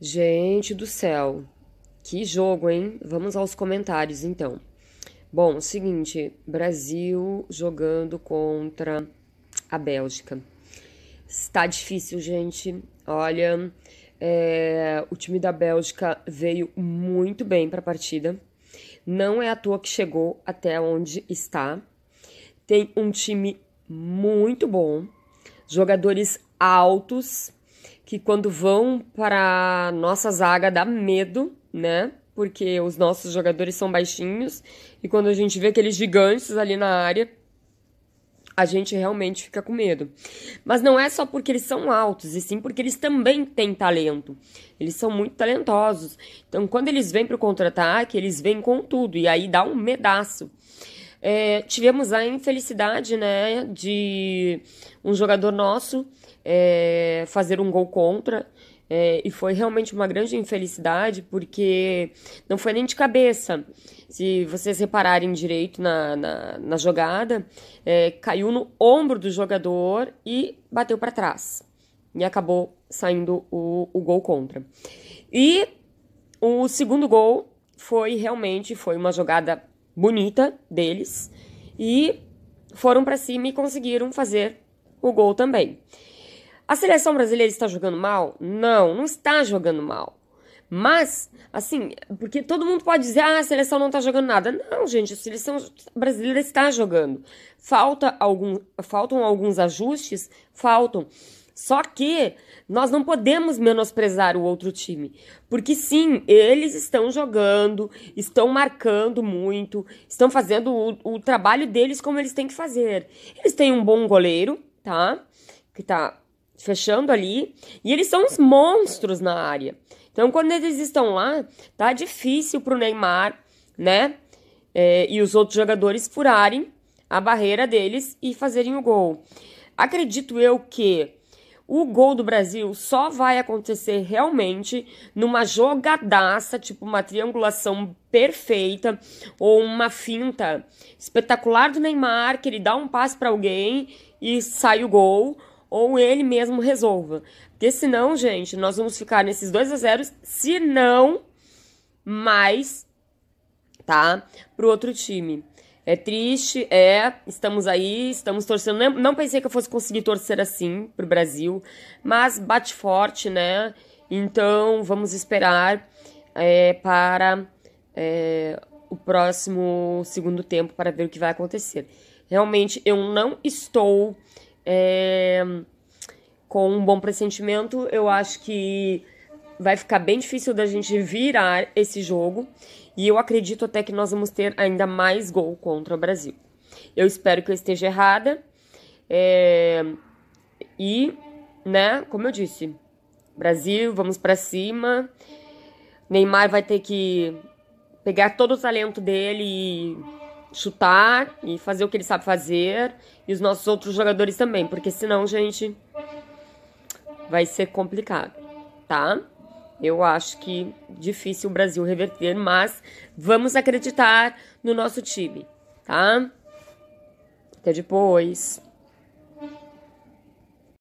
Gente do céu, que jogo, hein? Vamos aos comentários então. Bom, seguinte, Brasil jogando contra a Bélgica. Está difícil, gente. Olha, é, o time da Bélgica veio muito bem para a partida. Não é à toa que chegou até onde está. Tem um time muito bom, jogadores altos, que quando vão para nossa zaga dá medo, né? Porque os nossos jogadores são baixinhos e quando a gente vê aqueles gigantes ali na área, a gente realmente fica com medo. Mas não é só porque eles são altos, e sim porque eles também têm talento. Eles são muito talentosos. Então, quando eles vêm para o contra-ataque, eles vêm com tudo, e aí dá um medaço. É, tivemos a infelicidade né, de um jogador nosso é, fazer um gol contra. É, e foi realmente uma grande infelicidade, porque não foi nem de cabeça. Se vocês repararem direito na, na, na jogada, é, caiu no ombro do jogador e bateu para trás. E acabou saindo o, o gol contra. E o segundo gol foi realmente foi uma jogada bonita deles e foram para cima e conseguiram fazer o gol também. A seleção brasileira está jogando mal? Não, não está jogando mal. Mas, assim, porque todo mundo pode dizer, ah, a seleção não está jogando nada. Não, gente, a seleção brasileira está jogando. Falta algum, faltam alguns ajustes, faltam só que nós não podemos menosprezar o outro time, porque sim, eles estão jogando, estão marcando muito, estão fazendo o, o trabalho deles como eles têm que fazer. Eles têm um bom goleiro, tá? Que tá fechando ali, e eles são uns monstros na área. Então, quando eles estão lá, tá difícil pro Neymar, né? É, e os outros jogadores furarem a barreira deles e fazerem o gol. Acredito eu que o gol do Brasil só vai acontecer realmente numa jogadaça, tipo uma triangulação perfeita ou uma finta espetacular do Neymar, que ele dá um passe para alguém e sai o gol, ou ele mesmo resolva. Porque senão, gente, nós vamos ficar nesses 2 a 0, se não mais, tá? Pro outro time. É triste, é, estamos aí, estamos torcendo. Não, pensei que eu fosse conseguir torcer assim pro Brasil, mas bate forte, né? Então vamos esperar é, para é, o próximo segundo tempo para ver o que vai acontecer. Realmente eu não estou é, com um bom pressentimento. Eu acho que vai ficar bem difícil da gente virar esse jogo e eu acredito até que nós vamos ter ainda mais gol contra o Brasil. Eu espero que eu esteja errada é... e, né, como eu disse, Brasil, vamos para cima. Neymar vai ter que pegar todo o talento dele e chutar e fazer o que ele sabe fazer e os nossos outros jogadores também, porque senão, gente, vai ser complicado, tá? Eu acho que difícil o Brasil reverter, mas vamos acreditar no nosso time, tá? Até depois.